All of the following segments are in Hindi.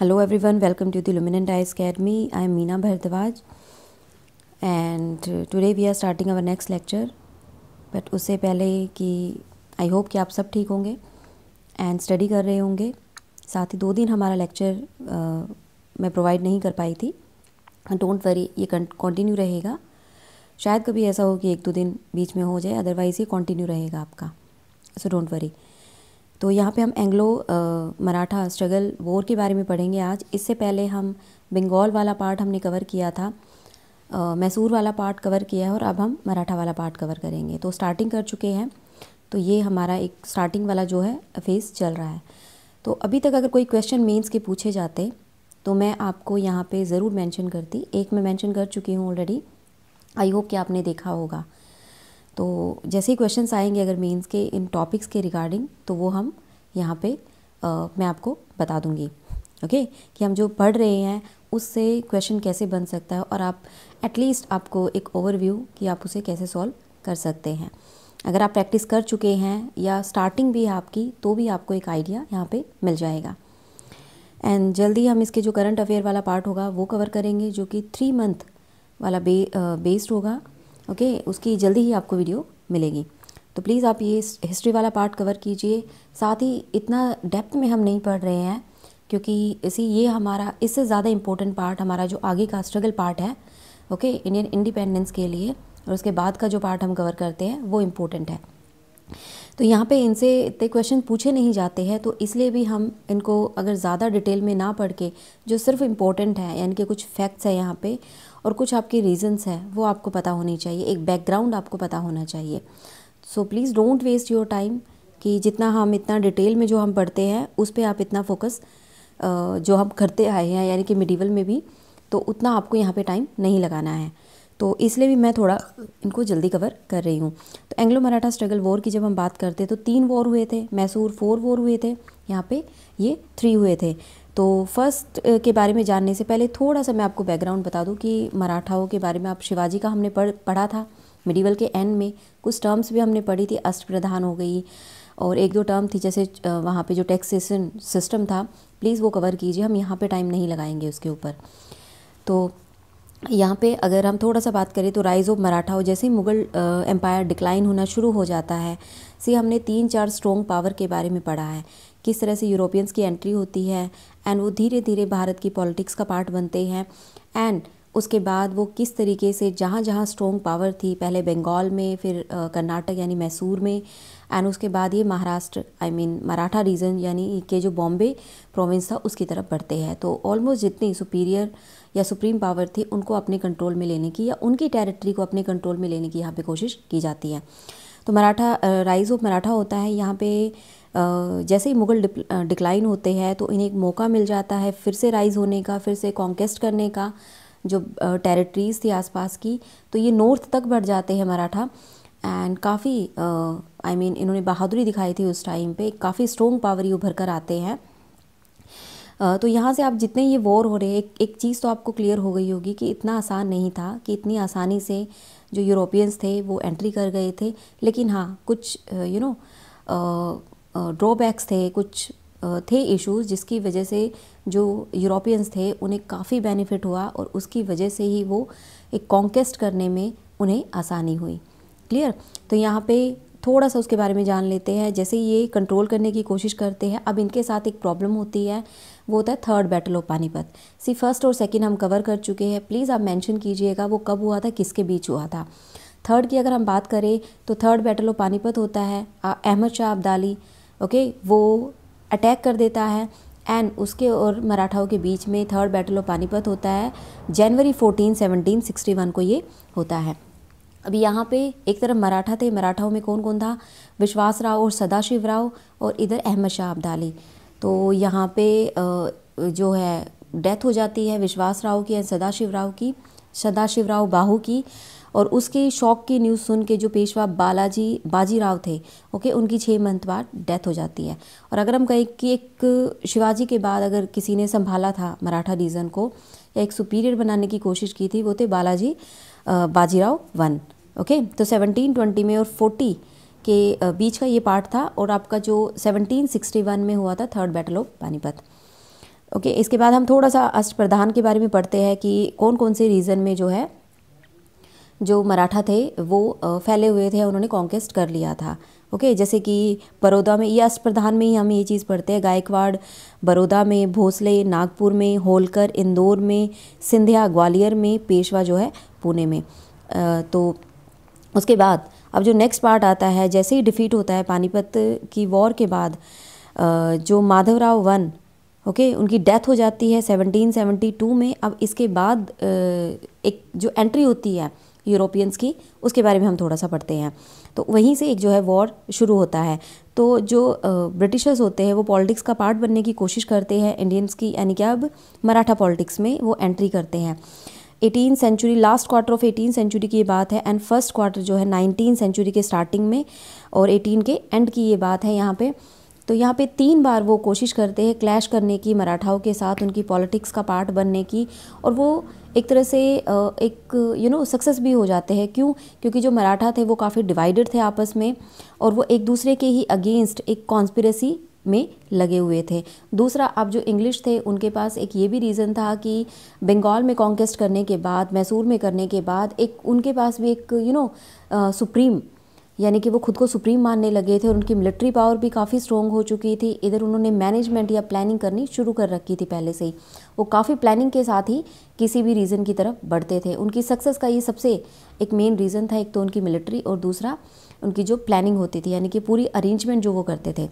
Hello everyone welcome to the luminant IAS academy I am Meena Bhardwaj and today we are starting our next lecture but उससे पहले कि आई होप कि आप सब ठीक होंगे एंड स्टडी कर रहे होंगे साथ ही दो दिन हमारा लेक्चर uh, मैं प्रोवाइड नहीं कर पाई थी डोंट वरी ये कंटिन्यू रहेगा शायद कभी ऐसा हो कि एक दो दिन बीच में हो जाए अदरवाइज ये कॉन्टिन्यू रहेगा आपका सो डोंट वरी तो यहाँ पे हम एंग्लो मराठा स्ट्रगल वॉर के बारे में पढ़ेंगे आज इससे पहले हम बंगाल वाला पार्ट हमने कवर किया था मैसूर वाला पार्ट कवर किया है और अब हम मराठा वाला पार्ट कवर करेंगे तो स्टार्टिंग कर चुके हैं तो ये हमारा एक स्टार्टिंग वाला जो है फेज़ चल रहा है तो अभी तक अगर कोई क्वेश्चन मेंस के पूछे जाते तो मैं आपको यहाँ पे ज़रूर मेंशन करती एक मैं मेंशन कर चुकी हूँ ऑलरेडी आई होप कि आपने देखा होगा तो जैसे ही क्वेश्चंस आएंगे अगर मेंस के इन टॉपिक्स के रिगार्डिंग तो वो हम यहाँ पे आ, मैं आपको बता दूँगी ओके okay? कि हम जो पढ़ रहे हैं उससे क्वेश्चन कैसे बन सकता है और आप एटलीस्ट आपको एक ओवरव्यू कि आप उसे कैसे सॉल्व कर सकते हैं अगर आप प्रैक्टिस कर चुके हैं या स्टार्टिंग भी है आपकी तो भी आपको एक आइडिया यहाँ पे मिल जाएगा एंड जल्दी हम इसके जो करंट अफेयर वाला पार्ट होगा वो कवर करेंगे जो कि थ्री मंथ वाला बे बेस्ड होगा ओके उसकी जल्दी ही आपको वीडियो मिलेगी तो प्लीज़ आप ये हिस्ट्री वाला पार्ट कवर कीजिए साथ ही इतना डेप्थ में हम नहीं पढ़ रहे हैं क्योंकि इसी ये हमारा इससे ज़्यादा इम्पोर्टेंट पार्ट हमारा जो आगे का स्ट्रगल पार्ट है ओके इंडियन इंडिपेंडेंस के लिए और उसके बाद का जो पार्ट हम कवर करते हैं वो इम्पोर्टेंट है तो यहाँ पे इनसे इतने क्वेश्चन पूछे नहीं जाते हैं तो इसलिए भी हम इनको अगर ज़्यादा डिटेल में ना पढ़ के जो सिर्फ इम्पोर्टेंट है यानी कि कुछ फैक्ट्स हैं यहाँ पे और कुछ आपके रीजंस हैं वो आपको पता होनी चाहिए एक बैकग्राउंड आपको पता होना चाहिए so please don't waste your time कि जितना हम इतना डिटेल में जो हम पढ़ते हैं उस पर आप इतना फोकस जो हम करते आए हैं यानी कि मिडिवल में भी तो उतना आपको यहाँ पे टाइम नहीं लगाना है तो इसलिए भी मैं थोड़ा इनको जल्दी कवर कर रही हूँ तो एंग्लो मराठा स्ट्रगल वॉर की जब हम बात करते हैं तो तीन वॉर हुए थे मैसूर फोर वॉर हुए थे यहाँ पे ये थ्री हुए थे तो फर्स्ट के बारे में जानने से पहले थोड़ा सा मैं आपको बैकग्राउंड बता दूं कि मराठाओं के बारे में आप शिवाजी का हमने पढ़ पढ़ा था मिडिवल के एंड में कुछ टर्म्स भी हमने पढ़ी थी अष्ट प्रधान हो गई और एक दो टर्म थी जैसे वहाँ पे जो टैक्सेशन सिस्टम था प्लीज़ वो कवर कीजिए हम यहाँ पे टाइम नहीं लगाएंगे उसके ऊपर तो यहाँ पे अगर हम थोड़ा सा बात करें तो राइज़ ऑफ मराठा जैसे ही मुगल एम्पायर डिक्लाइन होना शुरू हो जाता है से हमने तीन चार स्ट्रॉन्ग पावर के बारे में पढ़ा है किस तरह से यूरोपियंस की एंट्री होती है एंड वो धीरे धीरे भारत की पॉलिटिक्स का पार्ट बनते हैं एंड उसके बाद वो किस तरीके से जहाँ जहाँ स्ट्रॉन्ग पावर थी पहले बंगाल में फिर कर्नाटक यानी मैसूर में एंड उसके बाद ये Maharashtra I I mean mean, Maratha region यानी के जो बॉम्बे प्रोविंस था उसकी तरफ बढ़ते हैं तो ऑलमोस्ट जितनी सुपीरियर या सुप्रीम पावर थी उनको अपने कंट्रोल में लेने की या उनकी टेरिटरी को अपने कंट्रोल में लेने की यहाँ पे कोशिश की जाती है तो मराठा राइज़ ऑफ मराठा होता है यहाँ पे जैसे ही मुग़ल डिक्लाइन होते हैं तो इन्हें एक मौका मिल जाता है फिर से राइज़ होने का फिर से कॉन्केस्ट करने का जो टेरिटरीज़ थी आसपास की तो ये नॉर्थ तक बढ़ जाते हैं मराठा एंड काफ़ी आई मीन इन्होंने बहादुरी दिखाई थी उस टाइम पे काफ़ी स्ट्रॉन्ग पावर ही उभर कर आते हैं तो यहाँ से आप जितने ये वॉर हो रहे हैं एक, एक चीज़ तो आपको क्लियर हो गई होगी कि इतना आसान नहीं था कि इतनी आसानी से जो यूरोपियंस थे वो एंट्री कर गए थे लेकिन हाँ कुछ यू नो ड्रॉबैक्स थे कुछ uh, थे इश्यूज जिसकी वजह से जो यूरोपियंस थे उन्हें काफ़ी बेनिफिट हुआ और उसकी वजह से ही वो एक कॉन्केस्ट करने में उन्हें आसानी हुई क्लियर तो यहाँ पे थोड़ा सा उसके बारे में जान लेते हैं जैसे ये कंट्रोल करने की कोशिश करते हैं अब इनके साथ एक प्रॉब्लम होती है वो होता है थर्ड बैटल ऑफ पानीपत सी फर्स्ट और सेकेंड हम कवर कर चुके हैं प्लीज़ आप मैंशन कीजिएगा वो कब हुआ था किसके बीच हुआ था थर्ड की अगर हम बात करें तो थर्ड बैटल ऑफ पानीपत होता है अहमद शाह अब्दाली ओके वो अटैक कर देता है एंड उसके और मराठाओं के बीच में थर्ड बैटल ऑफ पानीपत होता है जनवरी 14, 1761 को ये होता है अभी यहाँ पे एक तरफ मराठा थे मराठाओं में कौन कौन था विश्वास राव और सदाशिव राव और इधर अहमद शाह अब्दाली तो यहाँ पे जो है डेथ हो जाती है विश्वास राव की एंड सदाशिव राव की सदाशिव राव बाहू की और उसके शौक की न्यूज़ सुन के जो पेशवा बालाजी बाजीराव थे ओके उनकी छः मंथ बाद डेथ हो जाती है और अगर हम कहें कि एक शिवाजी के बाद अगर किसी ने संभाला था मराठा रीजन को या एक सुपीरियर बनाने की कोशिश की थी वो थे बालाजी बाजीराव वन ओके तो सेवनटीन ट्वेंटी में और फोर्टी के बीच का ये पार्ट था और आपका जो सेवनटीन सिक्सटी वन में हुआ था third battle of Panipat okay इसके बाद हम थोड़ा सा अष्ट प्रधान के बारे में पढ़ते हैं कि कौन कौन से रीजन में जो है जो मराठा थे वो फैले हुए थे उन्होंने कॉन्केस्ट कर लिया था ओके जैसे कि बड़ौदा में या अस्प्रधान में ही हम ये चीज़ पढ़ते हैं गायकवाड़ बड़ौदा में भोसले नागपुर में होलकर इंदौर में सिंधिया ग्वालियर में पेशवा जो है पुणे में आ, तो उसके बाद अब जो नेक्स्ट पार्ट आता है जैसे ही डिफीट होता है पानीपत की वॉर के बाद आ, जो माधवराव वन ओके okay, उनकी डेथ हो जाती है 1772 में अब इसके बाद एक जो एंट्री होती है यूरोपियंस की उसके बारे में हम थोड़ा सा पढ़ते हैं तो वहीं से एक जो है वॉर शुरू होता है तो जो ब्रिटिशर्स होते हैं वो पॉलिटिक्स का पार्ट बनने की कोशिश करते हैं इंडियंस की यानी कि अब मराठा पॉलिटिक्स में वो एंट्री करते हैं eighteen century last quarter of eighteen century की ये बात है एंड फर्स्ट क्वार्टर जो है नाइनटीन सेंचुरी के स्टार्टिंग में और एटीन के एंड की ये बात है यहाँ पे तो यहाँ पे तीन बार वो कोशिश करते हैं क्लैश करने की मराठाओं के साथ उनकी पॉलिटिक्स का पार्ट बनने की और वो एक तरह से एक यू नो सक्सेस भी हो जाते हैं क्यों क्योंकि जो मराठा थे वो काफ़ी डिवाइडेड थे आपस में और वो एक दूसरे के ही अगेंस्ट एक कॉन्स्परेसी में लगे हुए थे दूसरा आप जो इंग्लिश थे उनके पास एक ये भी रीज़न था कि बंगाल में कॉन्केस्ट करने के बाद मैसूर में करने के बाद एक उनके पास भी एक यू नो सुप्रीम यानी कि वो खुद को सुप्रीम मानने लगे थे और उनकी मिलिट्री पावर भी काफ़ी स्ट्रॉन्ग हो चुकी थी इधर उन्होंने मैनेजमेंट या प्लानिंग करनी शुरू कर रखी थी पहले से ही वो काफ़ी प्लानिंग के साथ ही किसी भी रीज़न की तरफ बढ़ते थे उनकी सक्सेस का ये सबसे एक मेन रीज़न था एक तो उनकी मिलिट्री और दूसरा उनकी जो प्लानिंग होती थी यानी कि पूरी अरेंजमेंट जो वो करते थे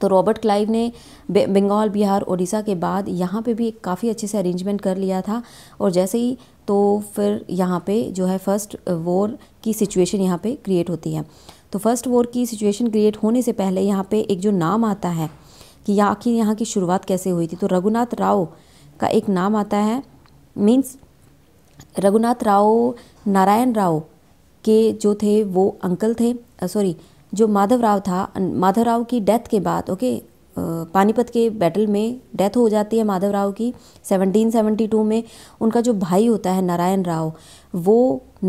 तो रॉबर्ट क्लाइव ने बंगाल बिहार उड़ीसा के बाद यहाँ पे भी काफ़ी अच्छे से अरेंजमेंट कर लिया था और जैसे ही तो फिर यहाँ पे जो है फर्स्ट वॉर की सिचुएशन यहाँ पे क्रिएट होती है तो फर्स्ट वॉर की सिचुएशन क्रिएट होने से पहले यहाँ पे एक जो नाम आता है कि आखिर यहाँ की शुरुआत कैसे हुई थी तो रघुनाथ राव का एक नाम आता है मीन्स रघुनाथ राव नारायण राव के जो थे वो अंकल थे सॉरी जो माधव राव था माधव राव की डेथ के बाद ओके पानीपत के बैटल में डेथ हो जाती है माधव राव की 1772 में उनका जो भाई होता है नारायण राव वो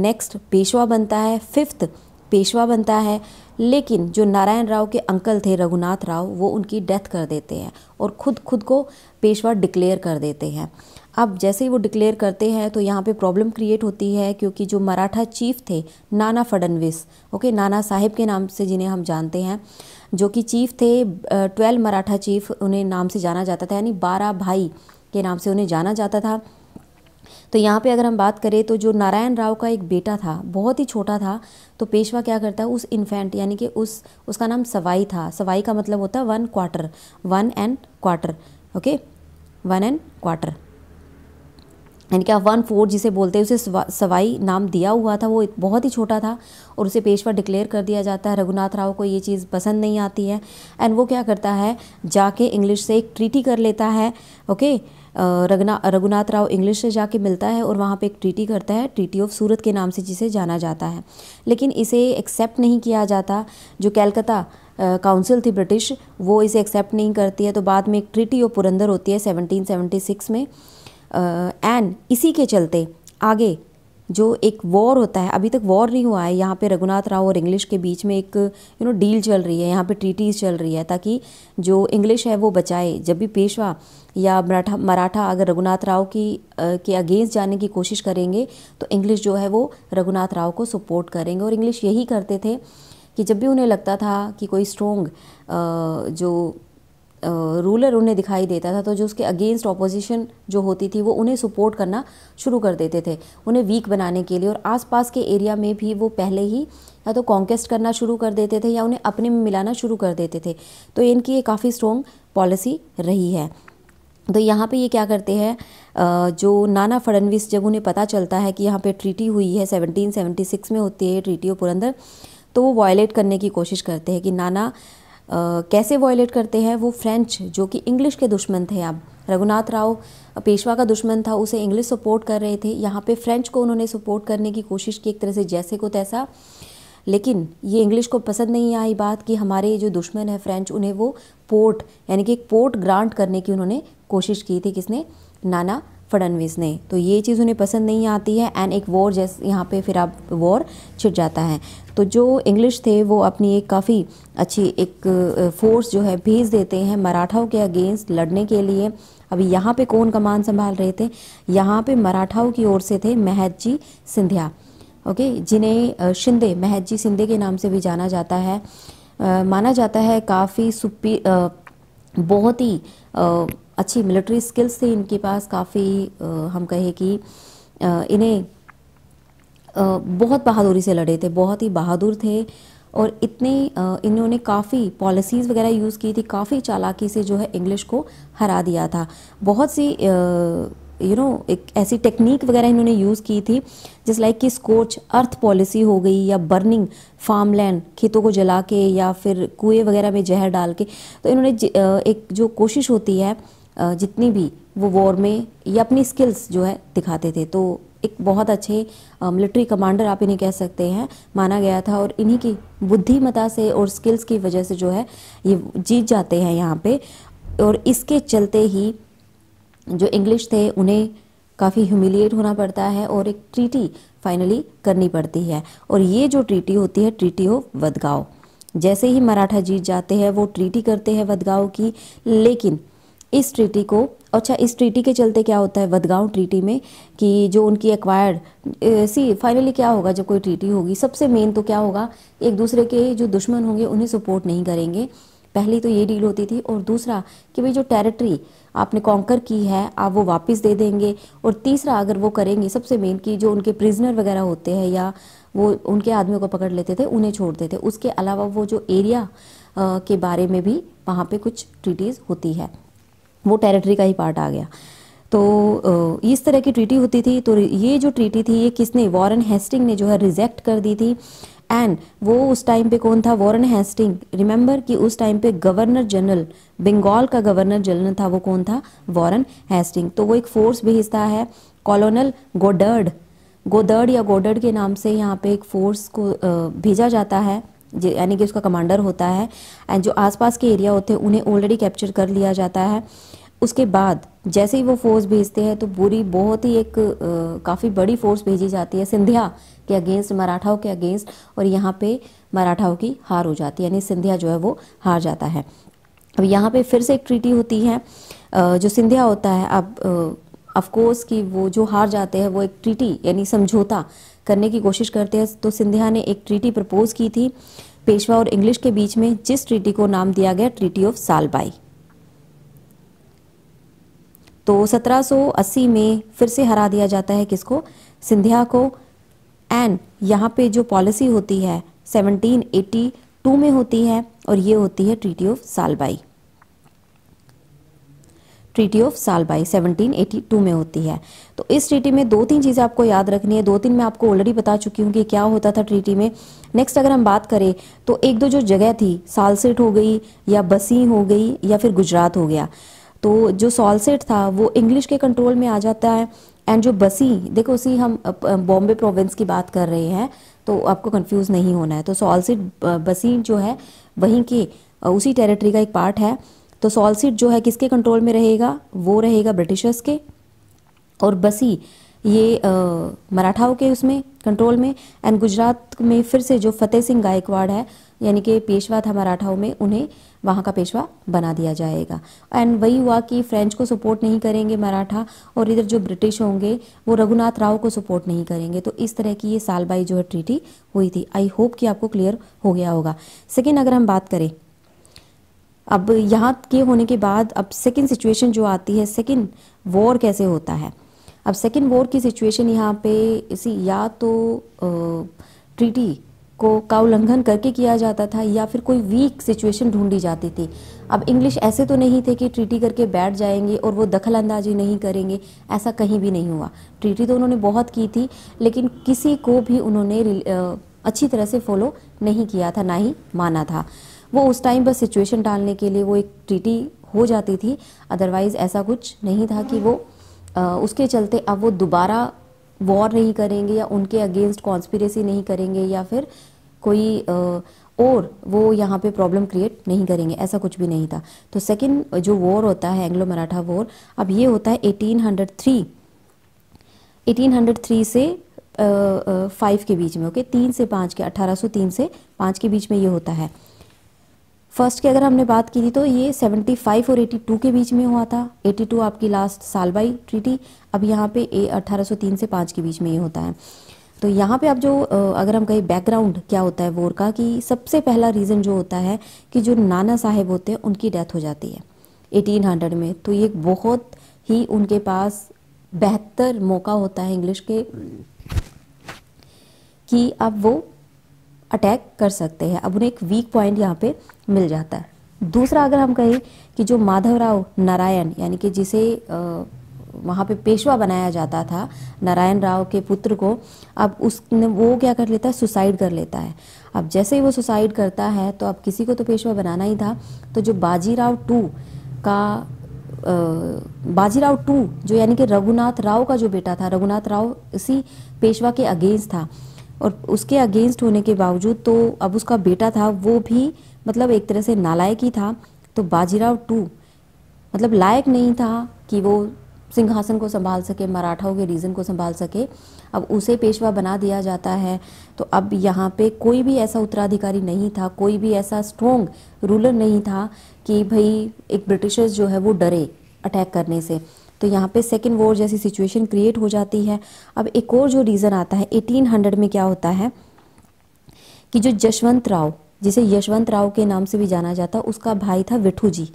नेक्स्ट पेशवा बनता है फिफ्थ पेशवा बनता है लेकिन जो नारायण राव के अंकल थे रघुनाथ राव वो उनकी डेथ कर देते हैं और खुद खुद को पेशवा डिक्लेयर कर देते हैं अब जैसे ही वो डिक्लेयर करते हैं तो यहाँ पे प्रॉब्लम क्रिएट होती है क्योंकि जो मराठा चीफ थे नाना फडनविस ओके नाना साहेब के नाम से जिन्हें हम जानते हैं जो कि चीफ थे ट्वेल्व मराठा चीफ उन्हें नाम से जाना जाता था यानी बारह भाई के नाम से उन्हें जाना जाता था तो यहाँ पे अगर हम बात करें तो जो नारायण राव का एक बेटा था बहुत ही छोटा था तो पेशवा क्या करता है उस इन्फेंट यानी कि उस उसका नाम सवाई था सवाई का मतलब होता है one quarter one and quarter okay one and quarter यानी कि वन फोर जिसे बोलते हैं उसे सवाई नाम दिया हुआ था वो बहुत ही छोटा था और उसे पेशवा डिक्लेयर कर दिया जाता है रघुनाथ राव को ये चीज़ पसंद नहीं आती है एंड वो क्या करता है जाके इंग्लिश से एक ट्रीटी कर लेता है ओके रघुना रघुनाथ राव इंग्लिश से जाके मिलता है और वहाँ पे एक ट्रीटी करता है ट्रीटी ऑफ सूरत के नाम से जिसे जाना जाता है लेकिन इसे एक्सेप्ट नहीं किया जाता जो कैलकता काउंसिल थी ब्रिटिश वो इसे एक्सेप्ट नहीं करती है तो बाद में एक ट्रीटी ऑफ पुरंदर होती है सेवनटीन में एंड इसी के चलते आगे जो एक वॉर होता है अभी तक वॉर नहीं हुआ है यहाँ पे रघुनाथ राव और इंग्लिश के बीच में एक यू नो डील चल रही है यहाँ पे ट्रीटीज़ चल रही है ताकि जो इंग्लिश है वो बचाए जब भी पेशवा या मराठा मराठा अगर रघुनाथ राव की आ, के अगेंस्ट जाने की कोशिश करेंगे तो इंग्लिश जो है वो रघुनाथ राव को सपोर्ट करेंगे और इंग्लिश यही करते थे कि जब भी उन्हें लगता था कि कोई स्ट्रोंग जो रूलर उन्हें दिखाई देता था तो जो उसके अगेंस्ट ऑपोजिशन जो होती थी वो उन्हें सपोर्ट करना शुरू कर देते थे उन्हें वीक बनाने के लिए और आसपास के एरिया में भी वो पहले ही या तो कॉन्केस्ट करना शुरू कर देते थे या उन्हें अपने में मिलाना शुरू कर देते थे तो इनकी ये काफ़ी स्ट्रॉन्ग पॉलिसी रही है तो यहाँ पे ये क्या करते हैं जो नाना फडनवीस जब उन्हें पता चलता है कि यहाँ पे ट्रीटी हुई है 1776 में होती है ट्रीटी पुरंदर तो वो वायलेट करने की कोशिश करते हैं कि नाना कैसे वॉयलेट करते हैं वो फ्रेंच जो कि इंग्लिश के दुश्मन थे अब रघुनाथ राव पेशवा का दुश्मन था उसे इंग्लिश सपोर्ट कर रहे थे यहाँ पे फ्रेंच को उन्होंने सपोर्ट करने की कोशिश की एक तरह से जैसे को तैसा लेकिन ये इंग्लिश को पसंद नहीं आई बात कि हमारे जो दुश्मन है फ्रेंच उन्हें वो पोर्ट यानी कि एक पोर्ट ग्रांट करने की उन्होंने कोशिश की थी किसने नाना फडनवीस ने तो ये चीज़ उन्हें पसंद नहीं आती है एंड एक वॉर जैसे यहाँ पे फिर आप वॉर छिट जाता है तो जो इंग्लिश थे वो अपनी एक काफ़ी अच्छी एक फोर्स जो है भेज देते हैं मराठाओं के अगेंस्ट लड़ने के लिए अभी यहाँ पे कौन कमान संभाल रहे थे यहाँ पे मराठाओं की ओर से थे महद जी सिंधिया ओके जिन्हें शिंदे महद जी सिंधे के नाम से भी जाना जाता है आ, माना जाता है काफ़ी सुपी आ, बहुत ही अच्छी मिलिट्री स्किल्स थी इनके पास काफ़ी हम कहें कि इन्हें बहुत बहादुरी से लड़े थे बहुत ही बहादुर थे और इतने इन्होंने काफ़ी पॉलिसीज़ वगैरह यूज़ की थी काफ़ी चालाकी से जो है इंग्लिश को हरा दिया था बहुत सी यू नो एक ऐसी टेक्निक वगैरह इन्होंने यूज़ की थी जिस लाइक कि स्कोच अर्थ पॉलिसी हो गई या बर्निंग फार्म लैंड खेतों को जला के या फिर कुएँ वगैरह में जहर डाल के तो इन्होंने एक जो कोशिश होती है जितनी भी वो वॉर में या अपनी स्किल्स जो है दिखाते थे तो एक बहुत अच्छे मिलिट्री कमांडर आप इन्हें कह सकते हैं माना गया था और इन्हीं की बुद्धिमता से और स्किल्स की वजह से जो है ये जीत जाते हैं यहाँ पे और इसके चलते ही जो इंग्लिश थे उन्हें काफ़ी ह्यूमिलिएट होना पड़ता है और एक ट्रीटी फाइनली करनी पड़ती है और ये जो ट्रीटी होती है ट्रीटी हो वदगाव जैसे ही मराठा जीत जाते हैं वो ट्रीटी करते हैं वदगाव की लेकिन इस ट्रीटी को अच्छा इस ट्रीटी के चलते क्या होता है वदगांव ट्रीटी में कि जो उनकी एक्वायर्ड सी फाइनली क्या होगा जब कोई ट्रीटी होगी सबसे मेन तो क्या होगा एक दूसरे के जो दुश्मन होंगे उन्हें सपोर्ट नहीं करेंगे पहली तो ये डील होती थी और दूसरा कि भाई जो टेरिटरी आपने कॉन्कर की है आप वो वापस दे देंगे और तीसरा अगर वो करेंगे सबसे मेन कि जो उनके प्रिजनर वगैरह होते हैं या वो उनके आदमियों को पकड़ लेते थे उन्हें छोड़ देते उसके अलावा वो जो एरिया के बारे में भी वहाँ पे कुछ ट्रीटीज़ होती है वो टेरिटरी का ही पार्ट आ गया तो इस तरह की ट्रीटी होती थी तो ये जो ट्रीटी थी ये किसने वॉरेन हेस्टिंग ने जो है रिजेक्ट कर दी थी एंड वो उस टाइम पे कौन था वॉरेन हेस्टिंग रिमेंबर कि उस टाइम पे गवर्नर जनरल बंगाल का गवर्नर जनरल था वो कौन था वॉरेन हेस्टिंग तो वो एक फोर्स भेजता है कॉलोनल गोडर्ड गोदर्ड या गोडर्ड के नाम से यहाँ पे एक फोर्स को भेजा जाता है यानी कि उसका कमांडर होता है एंड जो आसपास के एरिया होते हैं उन्हें ऑलरेडी कैप्चर कर लिया जाता है उसके बाद जैसे ही वो फोर्स भेजते हैं तो पूरी बहुत ही एक काफ़ी बड़ी फोर्स भेजी जाती है सिंधिया के अगेंस्ट मराठाओं के अगेंस्ट और यहाँ पे मराठाओं की हार हो जाती है यानी सिंधिया जो है वो हार जाता है अब यहाँ पे फिर से एक ट्रीटी होती है जो सिंधिया होता है अब अफकोर्स कि वो जो हार जाते हैं वो एक ट्रीटी यानी समझौता करने की कोशिश करते हैं तो सिंधिया ने एक ट्रीटी प्रपोज की थी पेशवा और इंग्लिश के बीच में जिस ट्रीटी को नाम दिया गया ट्रीटी ऑफ सालबाई तो 1780 में फिर से हरा दिया जाता है किसको सिंधिया को एंड यहाँ पे जो पॉलिसी होती है 1782 में होती है और ये होती है treaty of Salbai treaty of Salbai 1782 में होती है तो इस ट्रीटी में दो तीन चीज़ें आपको याद रखनी है दो तीन मैं आपको ऑलरेडी बता चुकी हूँ कि क्या होता था ट्रीटी में नेक्स्ट अगर हम बात करें तो एक दो जो जगह थी सालसेट हो गई या बसी हो गई या फिर गुजरात हो गया तो जो सॉलसेट था वो इंग्लिश के कंट्रोल में आ जाता है एंड जो बसी देखो उसी हम बॉम्बे प्रोविंस की बात कर रहे हैं तो आपको कंफ्यूज नहीं होना है तो सॉलसेट बसी जो है वहीं के उसी टेरिटरी का एक पार्ट है तो सॉल्सिट जो है किसके कंट्रोल में रहेगा वो रहेगा ब्रिटिशर्स के और बसी ये मराठाओं के उसमें कंट्रोल में एंड गुजरात में फिर से जो फतेह सिंह गायकवाड़ है यानी कि पेशवा था मराठाओं में उन्हें वहाँ का पेशवा बना दिया जाएगा एंड वही हुआ कि फ्रेंच को सपोर्ट नहीं करेंगे मराठा और इधर जो ब्रिटिश होंगे वो रघुनाथ राव को सपोर्ट नहीं करेंगे तो इस तरह की ये साल बाई जो है ट्रीटी हुई थी आई होप कि आपको क्लियर हो गया होगा सेकेंड अगर हम बात करें अब यहाँ के होने के बाद अब सेकेंड सिचुएशन जो आती है सेकेंड वॉर कैसे होता है अब सेकेंड वॉर की सिचुएशन यहाँ पे इसी या तो ट्रीटी को का उल्लंघन करके किया जाता था या फिर कोई वीक सिचुएशन ढूंढी जाती थी अब इंग्लिश ऐसे तो नहीं थे कि ट्रीटी करके बैठ जाएंगे और वो दखल अंदाजी नहीं करेंगे ऐसा कहीं भी नहीं हुआ ट्रीटी तो उन्होंने बहुत की थी लेकिन किसी को भी उन्होंने अच्छी तरह से फॉलो नहीं किया था ना ही माना था वो उस टाइम बस सिचुएशन डालने के लिए वो एक ट्रीटी हो जाती थी अदरवाइज़ ऐसा कुछ नहीं था कि वो आ, उसके चलते अब वो दोबारा वॉर नहीं करेंगे या उनके अगेंस्ट कॉन्स्पिरेसी नहीं करेंगे या फिर कोई आ, और वो यहाँ पे प्रॉब्लम क्रिएट नहीं करेंगे ऐसा कुछ भी नहीं था तो सेकेंड जो वॉर होता है एंग्लो मराठा वॉर अब ये होता है 1803 1803 से फाइव के बीच में ओके तीन से पाँच के 1803 से पाँच के बीच में ये होता है फर्स्ट की अगर हमने बात की थी तो ये 75 और 82 के बीच में हुआ था 82 आपकी लास्ट सालबाई ट्रीटी अब यहाँ पे ए 1803 से 5 के बीच में ये होता है तो यहाँ पे आप जो अगर हम कहें बैकग्राउंड क्या होता है वोर का कि सबसे पहला रीज़न जो होता है कि जो नाना साहेब होते हैं उनकी डेथ हो जाती है 1800 में तो ये बहुत ही उनके पास बेहतर मौका होता है इंग्लिश के कि अब वो अटैक कर सकते हैं अब उन्हें एक वीक पॉइंट यहाँ पे मिल जाता है दूसरा अगर हम कहें कि जो माधवराव नारायण यानी कि जिसे वहाँ पे पेशवा बनाया जाता था नारायण राव के पुत्र को अब उसने वो क्या कर लेता है सुसाइड कर लेता है अब जैसे ही वो सुसाइड करता है तो अब किसी को तो पेशवा बनाना ही था तो जो बाजीराव टू का बाजीराव टू जो यानी कि रघुनाथ राव का जो बेटा था रघुनाथ राव इसी पेशवा के अगेंस्ट था और उसके अगेंस्ट होने के बावजूद तो अब उसका बेटा था वो भी मतलब एक तरह से नालायक ही था तो बाजीराव टू मतलब लायक नहीं था कि वो सिंहासन को संभाल सके मराठाओं के रीजन को संभाल सके अब उसे पेशवा बना दिया जाता है तो अब यहाँ पे कोई भी ऐसा उत्तराधिकारी नहीं था कोई भी ऐसा स्ट्रोंग रूलर नहीं था कि भाई एक ब्रिटिशर्स जो है वो डरे अटैक करने से तो यहाँ पे सेकेंड वॉर जैसी सिचुएशन क्रिएट हो जाती है अब एक और जो रीज़न आता है 1800 में क्या होता है कि जो जशवंत राव जिसे यशवंत राव के नाम से भी जाना जाता उसका भाई था विठू जी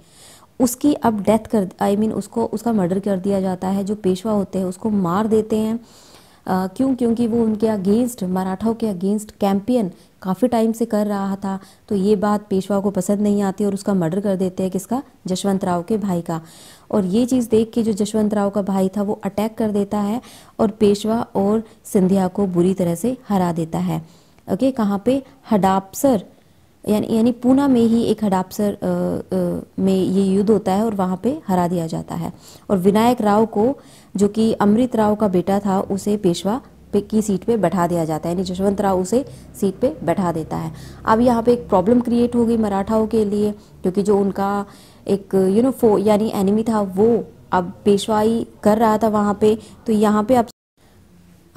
उसकी अब डेथ कर आई I मीन mean, उसको उसका मर्डर कर दिया जाता है जो पेशवा होते हैं उसको मार देते हैं आ, क्यों क्योंकि वो उनके अगेंस्ट मराठाओं के अगेंस्ट कैंपियन काफ़ी टाइम से कर रहा था तो ये बात पेशवा को पसंद नहीं आती और उसका मर्डर कर देते हैं किसका जशवंत राव के भाई का और ये चीज़ देख के जो जशवंत राव का भाई था वो अटैक कर देता है और पेशवा और सिंधिया को बुरी तरह से हरा देता है ओके कहाँ पे हडापसर यानी यानी पूना में ही एक हड़ापसर में ये युद्ध होता है और वहाँ पे हरा दिया जाता है और विनायक राव को जो कि अमृत राव का बेटा था उसे पेशवा पे की सीट पे बैठा दिया जाता है यानी जशवंत राव उसे सीट पे बैठा देता है अब यहाँ पे एक प्रॉब्लम क्रिएट हो गई मराठाओं के लिए क्योंकि जो उनका एक यू नो फो यानी एनिमी था वो अब पेशवाई कर रहा था वहाँ पे तो यहाँ पे अब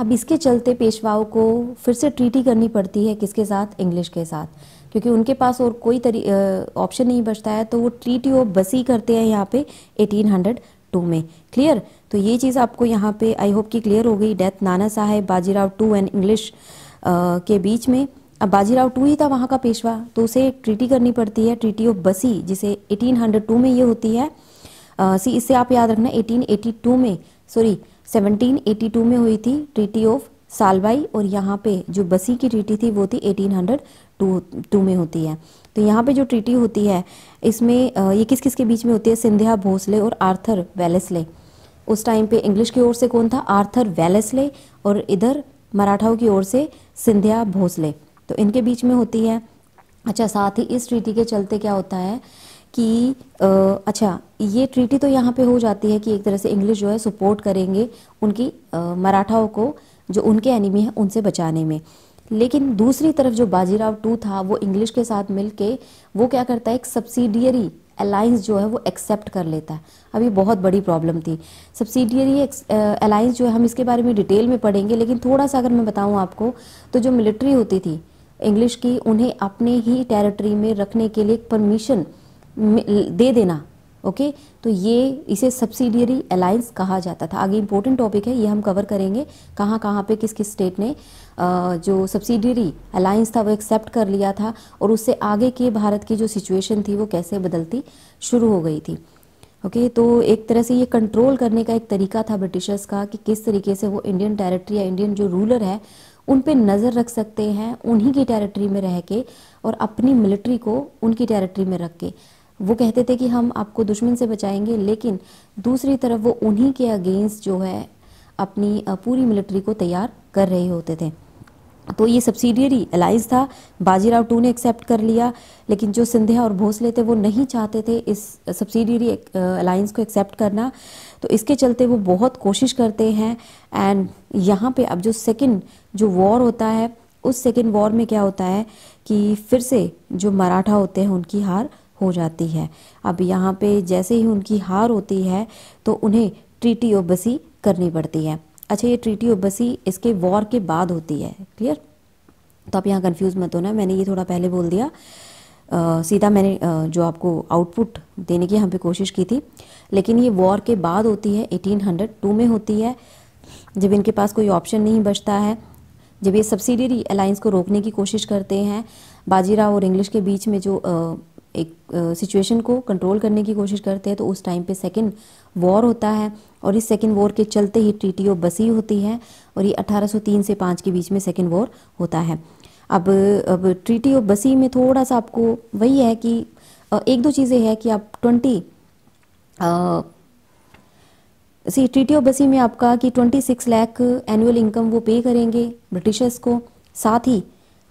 अब इसके चलते पेशवाओं को फिर से ट्रीटी करनी पड़ती है किसके साथ इंग्लिश के साथ क्योंकि उनके पास और कोई ऑप्शन नहीं बचता है तो वो ट्रीटी ऑफ बसी करते हैं यहाँ पे 1802 में क्लियर तो ये चीज़ आपको यहाँ पे आई होप कि क्लियर हो गई death Nana Sahib Bajirao two and English के बीच में अब बाजीराव टू ही था वहाँ का पेशवा तो उसे ट्रीटी करनी पड़ती है ट्रीटी ऑफ बसी जिसे 1802 में ये होती है सी इससे आप याद रखना 1882 में सॉरी 1782 में हुई थी ट्रीटी ऑफ सालवाई और यहाँ पे जो बसी की ट्रीटी थी वो थी टू टू में होती है तो यहाँ पे जो ट्रीटी होती है इसमें ये किस किस के बीच में होती है सिंधिया भोसले और आर्थर वेलेसले उस टाइम पे इंग्लिश की ओर से कौन था आर्थर वेलेसले और इधर मराठाओं की ओर से सिंधिया भोसले तो इनके बीच में होती है अच्छा साथ ही इस ट्रीटी के चलते क्या होता है कि आ, अच्छा ये ट्रीटी तो यहाँ पे हो जाती है कि एक तरह से इंग्लिश जो है सपोर्ट करेंगे उनकी मराठाओं को जो उनके एनिमी हैं उनसे बचाने में लेकिन दूसरी तरफ जो बाजीराव टू था वो इंग्लिश के साथ मिल के वो क्या करता है एक सब्सिडियरी अलाइंस जो है वो एक्सेप्ट कर लेता है अब ये बहुत बड़ी प्रॉब्लम थी सब्सिडियरी अलाइंस uh, जो है हम इसके बारे में डिटेल में पढ़ेंगे लेकिन थोड़ा सा अगर मैं बताऊँ आपको तो जो मिलिट्री होती थी इंग्लिश की उन्हें अपने ही टेरिटरी में रखने के लिए परमिशन दे देना ओके तो ये इसे सब्सिडियरी अलायंस कहा जाता था आगे इंपॉर्टेंट टॉपिक है ये हम कवर करेंगे कहाँ कहाँ पे किस किस स्टेट ने जो सब्सिडियरी अलायंस था वो एक्सेप्ट कर लिया था और उससे आगे के भारत की जो सिचुएशन थी वो कैसे बदलती शुरू हो गई थी ओके okay, तो एक तरह से ये कंट्रोल करने का एक तरीका था ब्रिटिशर्स का कि किस तरीके से वो इंडियन टेरिटरी या इंडियन जो रूलर है उन पे नज़र रख सकते हैं उन्हीं की टेरिटरी में रह के और अपनी मिलिट्री को उनकी टेरिटरी में रख के वो कहते थे कि हम आपको दुश्मन से बचाएंगे लेकिन दूसरी तरफ वो उन्हीं के अगेंस्ट जो है अपनी पूरी मिलिट्री को तैयार कर रहे होते थे तो ये सब्सिडियरी अलाइज था बाजीराव टू ने एक्सेप्ट कर लिया लेकिन जो सिंधिया और भोसले थे वो नहीं चाहते थे इस सब्सिडियरी अलाइंस को एक्सेप्ट करना तो इसके चलते वो बहुत कोशिश करते हैं एंड यहाँ पे अब जो सेकंड जो वॉर होता है उस सेकंड वॉर में क्या होता है कि फिर से जो मराठा होते हैं उनकी हार हो जाती है अब यहाँ पे जैसे ही उनकी हार होती है तो उन्हें ट्रीटी ओबसी करनी पड़ती है अच्छा ये ट्रीटी ओबसी इसके वॉर के बाद होती है क्लियर तो आप यहाँ कन्फ्यूज़ मत होना मैंने ये थोड़ा पहले बोल दिया आ, सीधा मैंने आ, जो आपको आउटपुट देने की यहाँ पे कोशिश की थी लेकिन ये वॉर के बाद होती है 1802 में होती है जब इनके पास कोई ऑप्शन नहीं बचता है जब ये सब्सिडरी अलाइंस को रोकने की कोशिश करते हैं बाजीराव और इंग्लिश के बीच में जो आ, एक सिचुएशन को कंट्रोल करने की कोशिश करते हैं तो उस टाइम पे सेकेंड वॉर होता है और इस सेकेंड वॉर के चलते ही ट्रीटी ऑफ बसी होती है और ये 1803 से 5 के बीच में सेकेंड वॉर होता है अब अब ट्रीटी ऑफ बसी में थोड़ा सा आपको वही है कि एक दो चीज़ें है कि आप ट्वेंटी सी ट्रीटी ऑफ बसी में आपका कि twenty six lakh annual income वो पे करेंगे ब्रिटिशर्स को साथ ही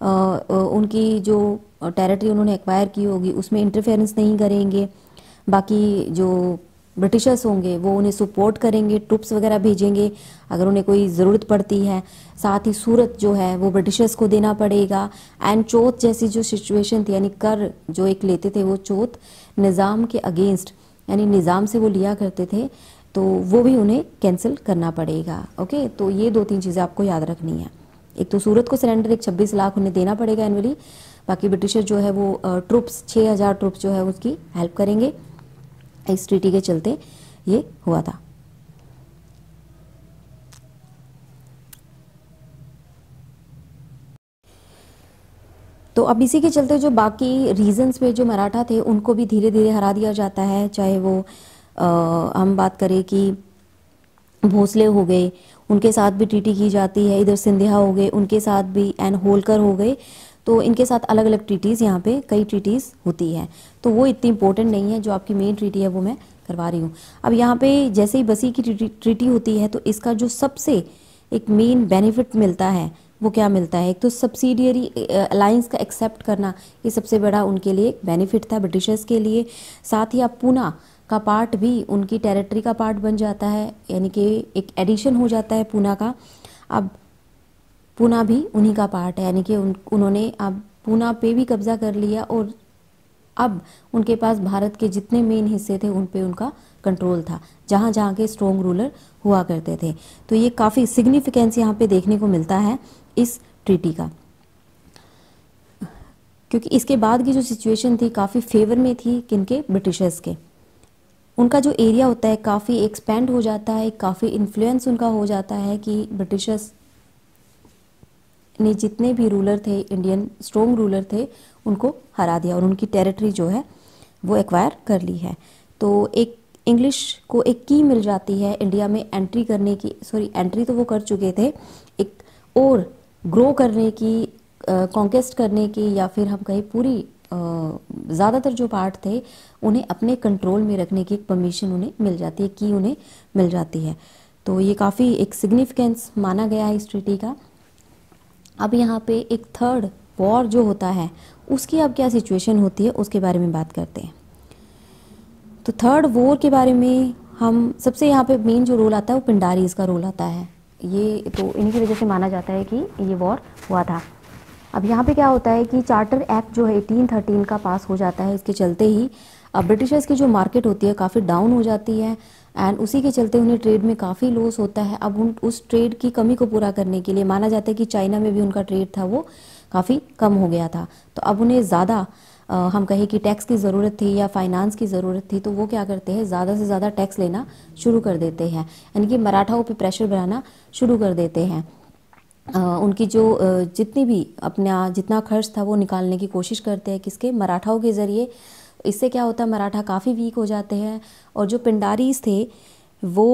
आ, उनकी जो टेरिटरी उन्होंने एक्वायर की होगी उसमें इंटरफेरेंस नहीं करेंगे बाकी जो ब्रिटिशर्स होंगे वो उन्हें सपोर्ट करेंगे ट्रुप्स वगैरह भेजेंगे अगर उन्हें कोई ज़रूरत पड़ती है साथ ही सूरत जो है वो ब्रिटिशर्स को देना पड़ेगा एंड चौथ जैसी जो सिचुएशन थी यानी कर जो एक लेते थे वो चौथ निज़ाम के अगेंस्ट यानी निज़ाम से वो लिया करते थे तो वो भी उन्हें कैंसिल करना पड़ेगा ओके तो ये दो तीन चीज़ें आपको याद रखनी है एक तो सूरत को सरेंडर एक छब्बीस लाख उन्हें देना पड़ेगा एनअली बाकी ब्रिटिशर जो है वो ट्रुप्स हजार ट्रुप्स जो है उसकी हेल्प करेंगे इस ट्रीटी के चलते ये हुआ था तो अब इसी के चलते जो बाकी रीजन्स पे जो मराठा थे उनको भी धीरे धीरे हरा दिया जाता है चाहे वो आ, हम बात करें कि भोसले हो गए उनके साथ भी टीटी की जाती है इधर सिंधिया हो गए उनके साथ भी एन होलकर हो गए तो इनके साथ अलग अलग ट्रीटीज़ यहाँ पे कई ट्रीटीज़ होती हैं तो वो इतनी इंपॉर्टेंट नहीं है जो आपकी मेन ट्रीटी है वो मैं करवा रही हूँ अब यहाँ पे जैसे ही बसी की ट्रीटी होती है तो इसका जो सबसे एक मेन बेनिफिट मिलता है वो क्या मिलता है एक तो सब्सिडियरी अलायंस का एक्सेप्ट करना ये सबसे बड़ा उनके लिए बेनिफिट था ब्रिटिशर्स के लिए साथ ही आप पूना का पार्ट भी उनकी टेरिटरी का पार्ट बन जाता है यानी कि एक एडिशन हो जाता है पूना का अब पूना भी उन्हीं का पार्ट है यानी कि उन उन्होंने अब पूना पे भी कब्जा कर लिया और अब उनके पास भारत के जितने मेन हिस्से थे उन पे उनका कंट्रोल था जहाँ जहाँ के स्ट्रोंग रूलर हुआ करते थे तो ये काफ़ी सिग्निफिकेंस यहाँ पे देखने को मिलता है इस ट्रीटी का क्योंकि इसके बाद की जो सिचुएशन थी काफ़ी फेवर में थी किनके ब्रिटिशर्स के उनका जो एरिया होता है काफ़ी एक्सपेंड हो जाता है काफ़ी इन्फ्लुएंस उनका हो जाता है कि ब्रिटिशर्स ने जितने भी रूलर थे इंडियन स्ट्रोंग रूलर थे उनको हरा दिया और उनकी टेरिटरी जो है वो एक्वायर कर ली है तो एक इंग्लिश को एक की मिल जाती है इंडिया में एंट्री करने की सॉरी एंट्री तो वो कर चुके थे एक और ग्रो करने की कॉन्केस्ट करने की या फिर हम कहें पूरी ज़्यादातर जो पार्ट थे उन्हें अपने कंट्रोल में रखने की एक परमिशन उन्हें मिल जाती है की उन्हें मिल जाती है तो ये काफ़ी एक सिग्निफिकेंस माना गया है इस ट्रिटी का अब यहाँ पे एक थर्ड वॉर जो होता है उसकी अब क्या सिचुएशन होती है उसके बारे में बात करते हैं तो थर्ड वॉर के बारे में हम सबसे यहाँ पे मेन जो रोल आता है वो पिंडारीज का रोल आता है ये तो इन्हीं की वजह से माना जाता है कि ये वॉर हुआ था अब यहाँ पे क्या होता है कि चार्टर एक्ट जो है एटीन का पास हो जाता है इसके चलते ही अब ब्रिटिशर्स की जो मार्केट होती है काफ़ी डाउन हो जाती है एंड उसी के चलते उन्हें ट्रेड में काफ़ी लॉस होता है अब उन उस ट्रेड की कमी को पूरा करने के लिए माना जाता है कि चाइना में भी उनका ट्रेड था वो काफ़ी कम हो गया था तो अब उन्हें ज़्यादा हम कहें कि टैक्स की ज़रूरत थी या फाइनेंस की ज़रूरत थी तो वो क्या करते हैं ज़्यादा से ज़्यादा टैक्स लेना शुरू कर देते हैं यानी कि मराठाओं पर प्रेशर बढ़ाना शुरू कर देते हैं उनकी जो जितनी भी अपना जितना खर्च था वो निकालने की कोशिश करते हैं किसके मराठाओं के ज़रिए इससे क्या होता है मराठा काफ़ी वीक हो जाते हैं और जो पिंडारीज थे वो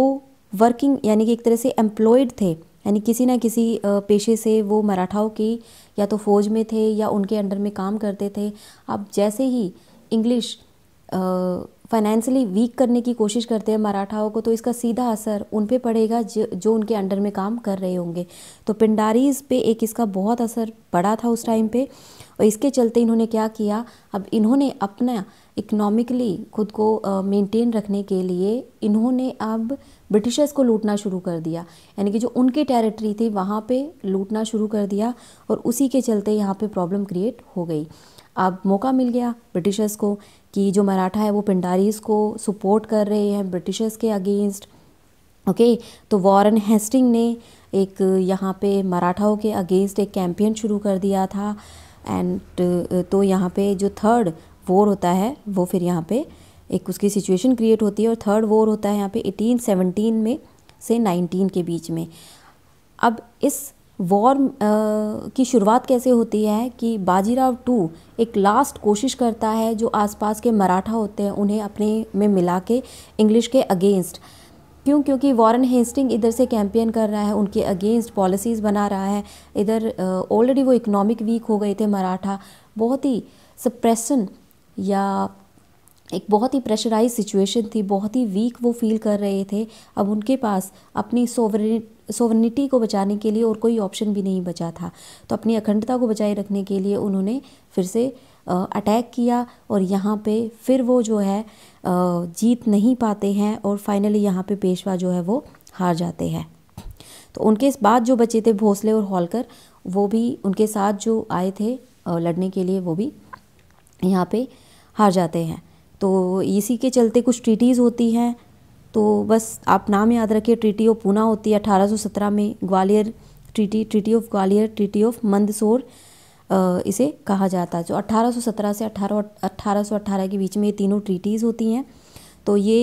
वर्किंग यानी कि एक तरह से एम्प्लॉयड थे यानी किसी ना किसी पेशे से वो मराठाओं की या तो फौज में थे या उनके अंडर में काम करते थे अब जैसे ही इंग्लिश फाइनेंशियली वीक करने की कोशिश करते हैं मराठाओं को तो इसका सीधा असर उन पर पड़ेगा जो उनके अंडर में काम कर रहे होंगे तो पिंडारीज पे एक इसका बहुत असर पड़ा था उस टाइम पे और इसके चलते इन्होंने क्या किया अब इन्होंने अपना इकनॉमिकली खुद को मेंटेन रखने के लिए इन्होंने अब ब्रिटिशर्स को लूटना शुरू कर दिया यानी कि जो उनकी टेरिटरी थी वहाँ पे लूटना शुरू कर दिया और उसी के चलते यहाँ पे प्रॉब्लम क्रिएट हो गई अब मौका मिल गया ब्रिटिशर्स को कि जो मराठा है वो पिंडारीज को सपोर्ट कर रहे हैं ब्रिटिशर्स के अगेंस्ट ओके तो वॉरन हेस्टिंग ने एक यहाँ पे मराठाओं के अगेंस्ट एक कैंपियन शुरू कर दिया था एंड uh, तो यहाँ पे जो थर्ड वॉर होता है वो फिर यहाँ पे एक उसकी सिचुएशन क्रिएट होती है और थर्ड वॉर होता है यहाँ पे 1817 में से 19 के बीच में अब इस वॉर की शुरुआत कैसे होती है कि बाजीराव टू एक लास्ट कोशिश करता है जो आसपास के मराठा होते हैं उन्हें अपने में मिला के इंग्लिश के अगेंस्ट क्यों क्योंकि वॉरन हेस्टिंग इधर से कैंपेन कर रहा है उनके अगेंस्ट पॉलिसीज़ बना रहा है इधर ऑलरेडी वो इकोनॉमिक वीक हो गए थे मराठा बहुत ही सप्रेसन या एक बहुत ही प्रेशराइज सिचुएशन थी बहुत ही वीक वो फील कर रहे थे अब उनके पास अपनी सोवरेन सोवनिटी को बचाने के लिए और कोई ऑप्शन भी नहीं बचा था तो अपनी अखंडता को बचाए रखने के लिए उन्होंने फिर से अटैक किया और यहाँ पे फिर वो जो है जीत नहीं पाते हैं और फाइनली यहाँ पे पेशवा जो है वो हार जाते हैं तो उनके इस बाद जो बचे थे भोसले और हॉलकर वो भी उनके साथ जो आए थे लड़ने के लिए वो भी यहाँ पे हार जाते हैं तो इसी के चलते कुछ ट्रीटीज़ होती हैं तो बस आप नाम याद रखिए ट्रीटी ऑफ पूना होती है अठारह में Gwalior treaty treaty of Gwalior treaty of Mandsaur इसे कहा जाता है जो 1817 से 18 1818 के बीच में ये तीनों ट्रीटीज़ होती हैं तो ये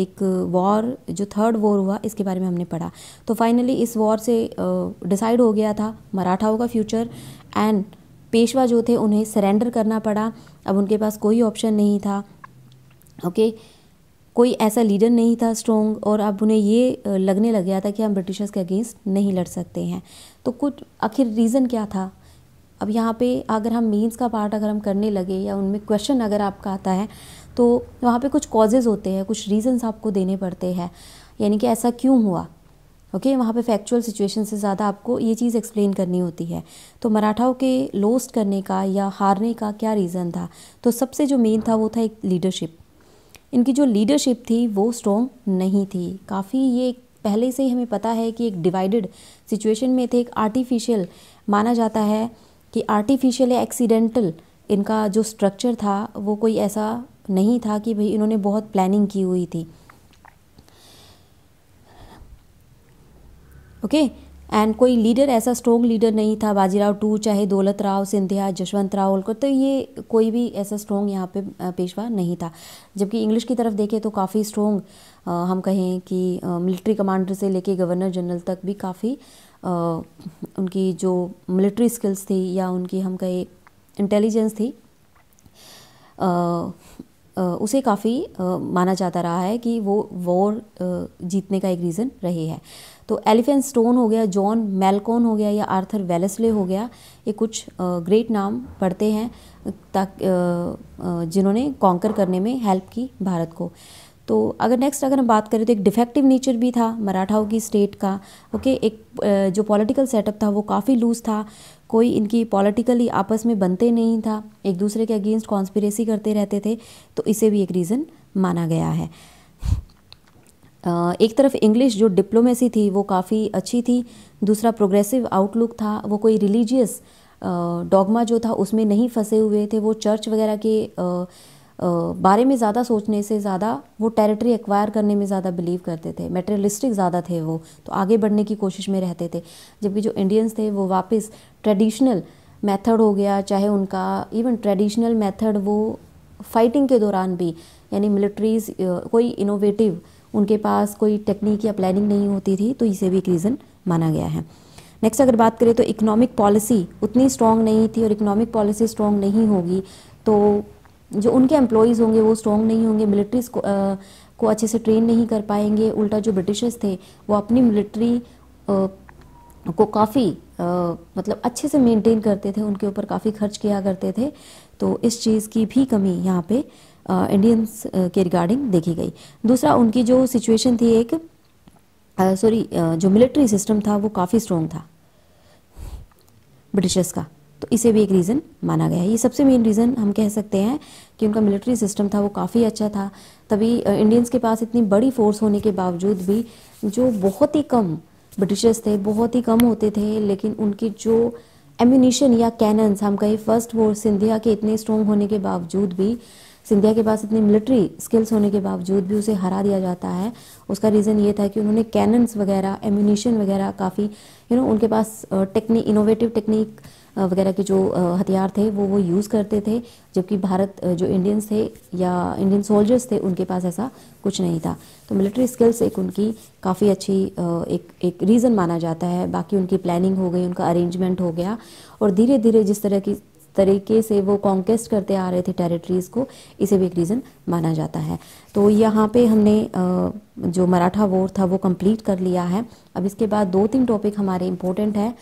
एक वॉर जो थर्ड वॉर हुआ इसके बारे में हमने पढ़ा तो फाइनली इस वॉर से डिसाइड हो गया था मराठाओं का फ्यूचर एंड पेशवा जो थे उन्हें सरेंडर करना पड़ा अब उनके पास कोई ऑप्शन नहीं था ओके okay? कोई ऐसा लीडर नहीं था स्ट्रॉन्ग और अब उन्हें ये लगने लग गया था कि हम ब्रिटिशर्स के अगेंस्ट नहीं लड़ सकते हैं तो कुछ आखिर रीज़न क्या था अब यहाँ पे अगर हम मीन्स का पार्ट अगर हम करने लगे या उनमें क्वेश्चन अगर आपका आता है तो वहाँ पे कुछ कॉजेज़ होते हैं कुछ रीज़न्स आपको देने पड़ते हैं यानी कि ऐसा क्यों हुआ ओके okay, वहाँ पे फैक्चुअल सिचुएशन से ज़्यादा आपको ये चीज़ एक्सप्लेन करनी होती है तो मराठाओं के लोस्ट करने का या हारने का क्या रीज़न था तो सबसे जो मेन था वो था एक लीडरशिप इनकी जो लीडरशिप थी वो स्ट्रॉन्ग नहीं थी काफ़ी ये पहले से ही हमें पता है कि एक डिवाइडेड सिचुएशन में थे एक आर्टिफिशियल माना जाता है कि आर्टिफिशियल या एक्सीडेंटल इनका जो स्ट्रक्चर था वो कोई ऐसा नहीं था कि भाई इन्होंने बहुत प्लानिंग की हुई थी ओके okay? एंड कोई लीडर ऐसा स्ट्रॉन्ग लीडर नहीं था बाजीराव टू चाहे दौलत राव सिंधिया जशवंत राव होलकर तो ये कोई भी ऐसा स्ट्रॉन्ग यहाँ पे पेशवा नहीं था जबकि इंग्लिश की तरफ देखें तो काफ़ी स्ट्रॉन्ग हम कहें कि मिलिट्री कमांडर से लेके गवर्नर जनरल तक भी काफ़ी उनकी जो मिलिट्री स्किल्स थी या उनकी हम कहें इंटेलिजेंस थी आ, उसे काफ़ी माना जाता रहा है कि वो वॉर जीतने का एक रीज़न रही है तो एलिफेंट स्टोन हो गया जॉन मेलकॉन हो गया या आर्थर वेलेसले हो गया ये कुछ ग्रेट नाम पढ़ते हैं जिन्होंने कॉन्कर करने में हेल्प की भारत को तो अगर नेक्स्ट अगर हम बात करें तो एक डिफेक्टिव नेचर भी था मराठाओं की स्टेट का ओके एक जो पॉलिटिकल सेटअप था वो काफ़ी लूज था कोई इनकी पॉलिटिकली आपस में बनते नहीं था एक दूसरे के अगेंस्ट कॉन्स्पिरेसी करते रहते थे तो इसे भी एक रीज़न माना गया है एक तरफ इंग्लिश जो डिप्लोमेसी थी वो काफ़ी अच्छी थी दूसरा प्रोग्रेसिव आउटलुक था वो कोई रिलीजियस डॉगमा जो था उसमें नहीं फंसे हुए थे वो चर्च वगैरह के बारे में ज़्यादा सोचने से ज़्यादा वो टेरिटरी एक्वायर करने में ज़्यादा बिलीव करते थे मेटेरियलिस्टिक ज़्यादा थे वो तो आगे बढ़ने की कोशिश में रहते थे जबकि जो इंडियंस थे वो वापस ट्रेडिशनल मेथड हो गया चाहे उनका इवन ट्रेडिशनल मेथड वो फाइटिंग के दौरान भी यानी मिलिट्रीज़ कोई इनोवेटिव उनके पास कोई टेक्निक या प्लानिंग नहीं होती थी तो इसे भी एक रीज़न माना गया है नेक्स्ट अगर बात करें तो इकोनॉमिक पॉलिसी उतनी स्ट्रॉन्ग नहीं थी और इकोनॉमिक पॉलिसी स्ट्रॉन्ग नहीं होगी तो जो उनके एम्प्लॉयज़ होंगे वो स्ट्रॉन्ग नहीं होंगे मिलिट्रीज को, को अच्छे से ट्रेन नहीं कर पाएंगे उल्टा जो ब्रिटिशर्स थे वो अपनी मिलिट्री को काफ़ी मतलब अच्छे से मेंटेन करते थे उनके ऊपर काफ़ी खर्च किया करते थे तो इस चीज़ की भी कमी यहाँ पे इंडियंस के रिगार्डिंग देखी गई दूसरा उनकी जो सिचुएशन थी एक सॉरी जो मिलिट्री सिस्टम था वो काफ़ी स्ट्रॉन्ग था ब्रिटिशर्स का तो इसे भी एक रीज़न माना गया है ये सबसे मेन रीज़न हम कह सकते हैं कि उनका मिलिट्री सिस्टम था वो काफ़ी अच्छा था तभी इंडियंस के पास इतनी बड़ी फोर्स होने के बावजूद भी जो बहुत ही कम ब्रिटिशर्स थे बहुत ही कम होते थे लेकिन उनकी जो एम्यूनिशन या कैनन्स हम कहें फर्स्ट वो सिंधिया के इतने स्ट्रॉन्ग होने के बावजूद भी सिंधिया के पास इतनी मिलिट्री स्किल्स होने के बावजूद भी उसे हरा दिया जाता है उसका रीज़न ये था कि उन्होंने कैनन्स वगैरह एम्यूनिशन वगैरह काफ़ी यू नो उनके पास टेक्निक इनोवेटिव टेक्निक वगैरह के जो हथियार थे वो वो यूज़ करते थे जबकि भारत जो इंडियंस थे या इंडियन सोल्जर्स थे उनके पास ऐसा कुछ नहीं था तो मिलिट्री स्किल्स एक उनकी काफ़ी अच्छी एक एक रीज़न माना जाता है बाकी उनकी प्लानिंग हो गई उनका अरेंजमेंट हो गया और धीरे धीरे जिस तरह की तरीके से वो कॉन्केस्ट करते आ रहे थे टेरिटरीज़ को इसे भी एक रीज़न माना जाता है तो यहाँ पे हमने जो मराठा वोर था वो कंप्लीट कर लिया है अब इसके बाद दो तीन टॉपिक हमारे इंपॉर्टेंट है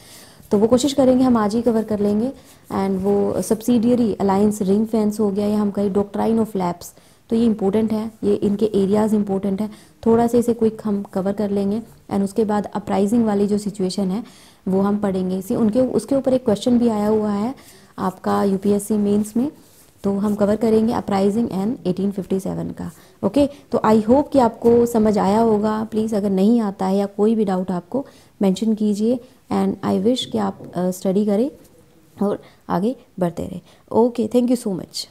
तो वो कोशिश करेंगे हम आज ही कवर कर लेंगे एंड वो सब्सिडियरी अलायंस रिंग फेंस हो गया या हम कहीं डॉक्ट्राइन ऑफ लैब्स तो ये इंपॉर्टेंट है ये इनके एरियाज़ इंपॉर्टेंट है थोड़ा सा इसे क्विक हम कवर कर लेंगे एंड उसके बाद अपराइजिंग वाली जो सिचुएशन है वो हम पढ़ेंगे इसी उनके उसके ऊपर एक क्वेश्चन भी आया हुआ है आपका यूपीएससी मेंस में तो हम कवर करेंगे अपराइजिंग एन 1857 का ओके तो आई होप कि आपको समझ आया होगा प्लीज़ अगर नहीं आता है या कोई भी डाउट आपको मेंशन कीजिए एंड आई विश कि आप स्टडी uh, करें और आगे बढ़ते रहें okay thank you so much